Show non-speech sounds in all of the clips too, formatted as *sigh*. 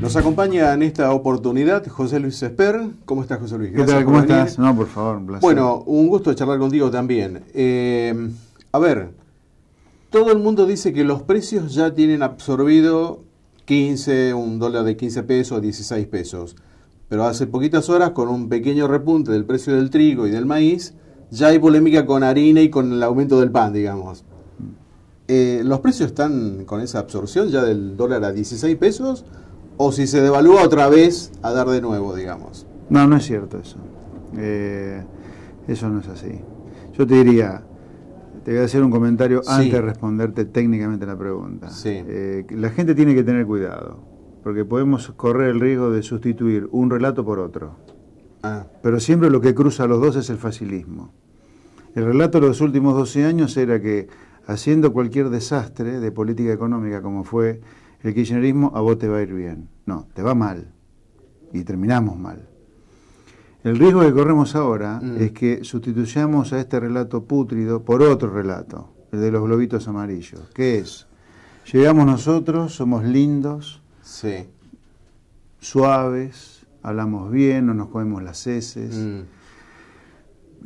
Nos acompaña en esta oportunidad José Luis Esper. ¿Cómo estás, José Luis? ¿Cómo estás? No, por favor, un placer. Bueno, un gusto charlar contigo también. Eh, a ver, todo el mundo dice que los precios ya tienen absorbido 15, un dólar de 15 pesos, 16 pesos. Pero hace poquitas horas, con un pequeño repunte del precio del trigo y del maíz, ya hay polémica con harina y con el aumento del pan, digamos. Eh, ¿Los precios están con esa absorción ya del dólar a 16 pesos? o si se devalúa otra vez a dar de nuevo, digamos. No, no es cierto eso. Eh, eso no es así. Yo te diría, te voy a hacer un comentario antes de responderte técnicamente la pregunta. Sí. Eh, la gente tiene que tener cuidado, porque podemos correr el riesgo de sustituir un relato por otro. Ah. Pero siempre lo que cruza a los dos es el facilismo. El relato de los últimos 12 años era que haciendo cualquier desastre de política económica como fue el kirchnerismo a vos te va a ir bien. No, te va mal. Y terminamos mal. El riesgo que corremos ahora mm. es que sustituyamos a este relato pútrido por otro relato, el de los globitos amarillos, que es, llegamos nosotros, somos lindos, suaves, hablamos bien, no nos comemos las heces, mm.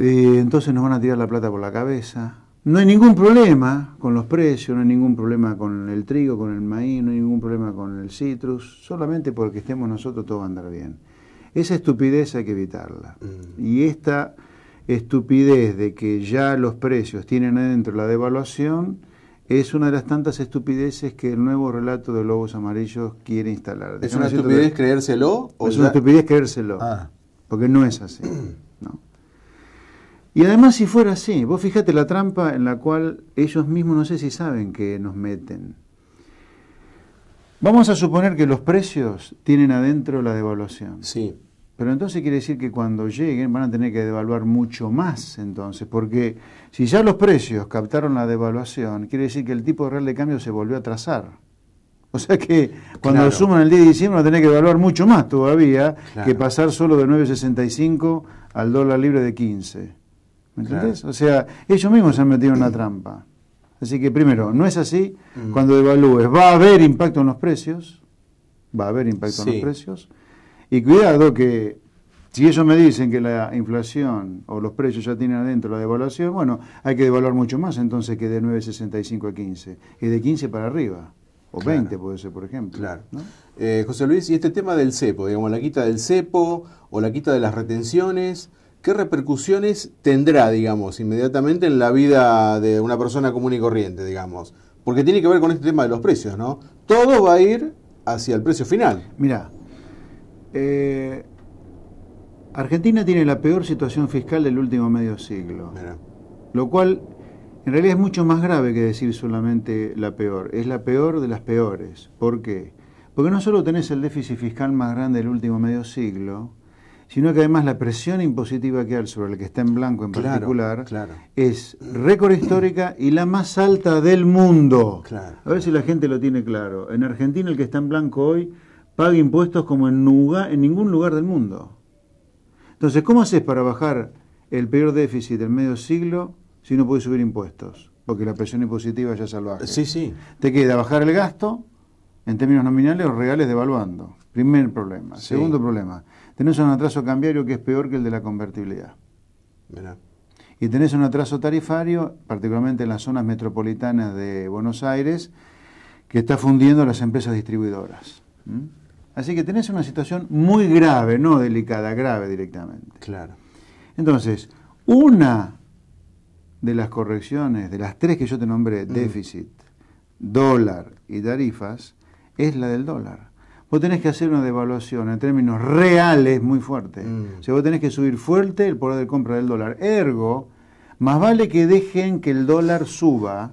eh, entonces nos van a tirar la plata por la cabeza, no hay ningún problema con los precios, no hay ningún problema con el trigo, con el maíz, no hay ningún problema con el citrus, solamente porque estemos nosotros todo va a andar bien. Esa estupidez hay que evitarla. Mm. Y esta estupidez de que ya los precios tienen adentro la devaluación es una de las tantas estupideces que el nuevo relato de Lobos Amarillos quiere instalar. ¿Es una estupidez creérselo? O es una estupidez creérselo, porque no es así. *clears throat* Y además si fuera así, vos fíjate la trampa en la cual ellos mismos no sé si saben que nos meten. Vamos a suponer que los precios tienen adentro la devaluación. Sí. Pero entonces quiere decir que cuando lleguen van a tener que devaluar mucho más entonces, porque si ya los precios captaron la devaluación, quiere decir que el tipo real de cambio se volvió a trazar. O sea que cuando lo suman el día de diciembre van a tener que devaluar mucho más todavía que pasar solo de 9.65 al dólar libre de 15. ¿Me entendés? O sea, ellos mismos se han metido en una trampa. Así que primero, no es así. Mm. Cuando devalúes, va a haber impacto en los precios. Va a haber impacto en los precios. Y cuidado que si ellos me dicen que la inflación o los precios ya tienen adentro la devaluación, bueno, hay que devaluar mucho más entonces que de 9,65 a 15. Y de 15 para arriba. O 20 puede ser, por ejemplo. Claro. Eh, José Luis, y este tema del cepo, digamos, la quita del cepo o la quita de las retenciones. ¿Qué repercusiones tendrá, digamos, inmediatamente en la vida de una persona común y corriente, digamos? Porque tiene que ver con este tema de los precios, ¿no? Todo va a ir hacia el precio final. Mira, eh, Argentina tiene la peor situación fiscal del último medio siglo. Lo cual, en realidad, es mucho más grave que decir solamente la peor. Es la peor de las peores. ¿Por qué? Porque no solo tenés el déficit fiscal más grande del último medio siglo, sino que además la presión impositiva que hay sobre el que está en blanco en particular es récord histórica y la más alta del mundo. A ver si la gente lo tiene claro. En Argentina el que está en blanco hoy paga impuestos como en, en ningún lugar del mundo. Entonces, ¿cómo haces para bajar el peor déficit del medio siglo si no puedes subir impuestos? Porque la presión impositiva ya es salvaje. Sí, sí. Te queda bajar el gasto en términos nominales o reales devaluando. Primer problema. Segundo problema tenés un atraso cambiario que es peor que el de la convertibilidad. Y tenés un atraso tarifario, particularmente en las zonas metropolitanas de Buenos Aires, que está fundiendo las empresas distribuidoras. Así que tenés una situación muy grave, no delicada, grave directamente. Claro. Entonces, una de las correcciones, de las tres que yo te nombré, mm. déficit, dólar y tarifas, es la del dólar vos tenés que hacer una devaluación en términos reales muy fuerte. Mm. O sea, vos tenés que subir fuerte el poder de compra del dólar. Ergo, más vale que dejen que el dólar suba,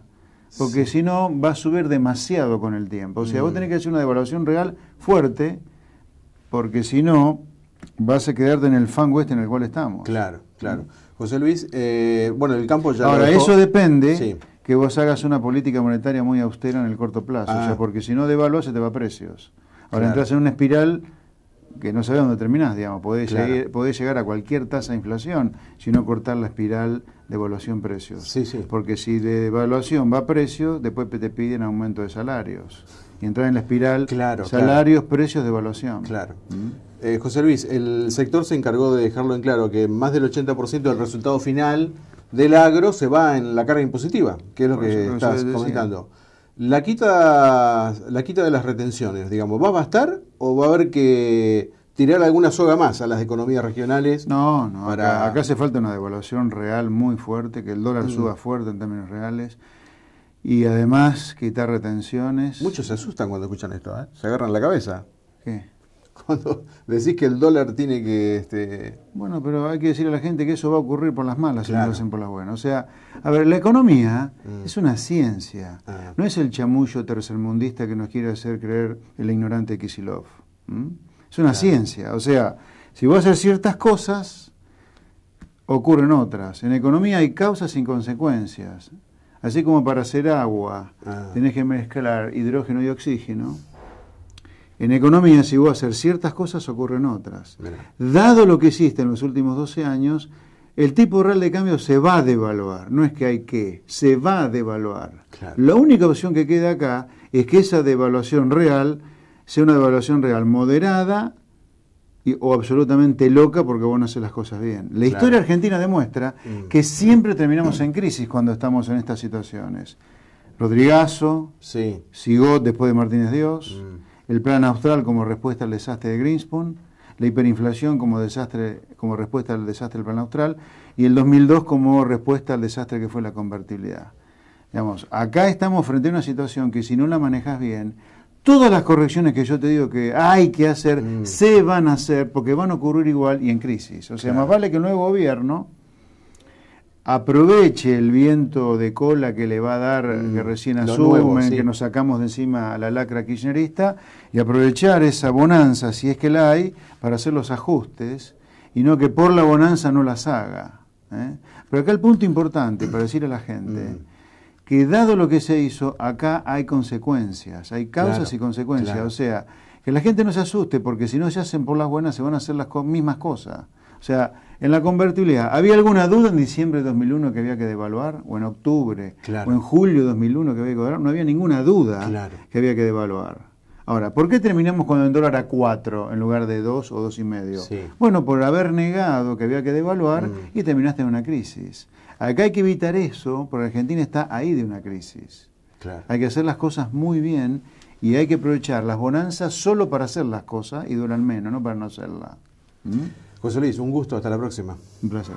porque si no va a subir demasiado con el tiempo. O sea, vos mm. tenés que hacer una devaluación real fuerte, porque si no vas a quedarte en el fango este en el cual estamos. Claro, claro. José Luis, eh, bueno, el campo ya... Ahora, eso depende que vos hagas una política monetaria muy austera en el corto plazo, ah. o sea, porque si no devaluas se te va a precios. Ahora entras en una espiral que no sabes dónde terminás, digamos. Podés, llegar, a cualquier tasa de inflación si cortar la espiral de evaluación-precios. Porque si de evaluación va a precio, después te piden aumento de salarios. Y entrar en la espiral salarios, precios, de evaluación. Claro. ¿Mm? Eh, José Luis, el sector se encargó de dejarlo en claro que más del 80% del resultado final del agro se va en la carga impositiva, que es lo que estás comentando. La quita, la quita de las retenciones, digamos, ¿va a bastar o va a haber que tirar alguna soga más a las economías regionales? No, no, acá, hace falta una devaluación real muy fuerte, que el dólar mm. suba fuerte en términos reales y además quitar retenciones. Muchos se asustan cuando escuchan esto, ¿eh? se agarran la cabeza. ¿Qué? *laughs* cuando decís que el dólar tiene que... Este... Bueno, pero hay que decir a la gente que eso va a ocurrir por las malas y no lo hacen por las buenas. O sea, a ver, la economía mm. es una ciencia. Ah. No es el chamullo tercermundista que nos quiere hacer creer el ignorante Kisilov. Es una ciencia. O sea, si vos haces ciertas cosas, ocurren otras. En economía hay causas sin consecuencias. Así como para hacer agua, ah. tenés que mezclar hidrógeno y oxígeno en economía, si vos haces ciertas cosas, ocurren otras. Dado lo que hiciste en los últimos 12 años, el tipo real de cambio se va a devaluar, no es que hay que, se va a devaluar. La única opción que queda acá es que esa devaluación real sea una devaluación real moderada o absolutamente loca porque vos no haces las cosas bien. La historia argentina demuestra mm. que siempre terminamos en crisis cuando estamos en estas situaciones. Rodrigazo, sí. Sigot después de Martínez Dios. Mm el plan austral como respuesta al desastre de Greenspoon, la hiperinflación como, desastre, como respuesta al desastre del plan austral y el 2002 como respuesta al desastre que fue la convertibilidad. Digamos, acá estamos frente a una situación que si no la manejas bien, todas las correcciones que yo te digo que hay que hacer mm. se van a hacer porque van a ocurrir igual y en crisis. O sea, más vale que el nuevo gobierno aproveche el viento de cola que le va a dar, mm, que recién asume, que nos sacamos de encima a la lacra kirchnerista, y aprovechar esa bonanza, si es que la hay, para hacer los ajustes, y no que por la bonanza no las haga. ¿eh? Pero acá el punto importante para decir a la gente, mm. que dado lo que se hizo, acá hay consecuencias, hay causas y consecuencias, o sea, que la gente no se asuste, porque si no se hacen por las buenas, se van a hacer las mismas cosas. O sea, en la convertibilidad, ¿había alguna duda en diciembre de 2001 que había que devaluar? ¿O en octubre? ¿O en julio de 2001 que había que devaluar? No había ninguna duda que había que devaluar. Ahora, ¿por qué terminamos cuando el dólar a 4 en lugar de 2 o 2,5? y medio? Bueno, por haber negado que había que devaluar mm. y terminaste en una crisis. Acá hay que evitar eso, porque Argentina está ahí de una crisis. Hay que hacer las cosas muy bien y hay que aprovechar las bonanzas solo para hacer las cosas y duran menos, no para no hacerlas. ¿Mm? José Luis, un gusto, hasta la próxima. Un placer.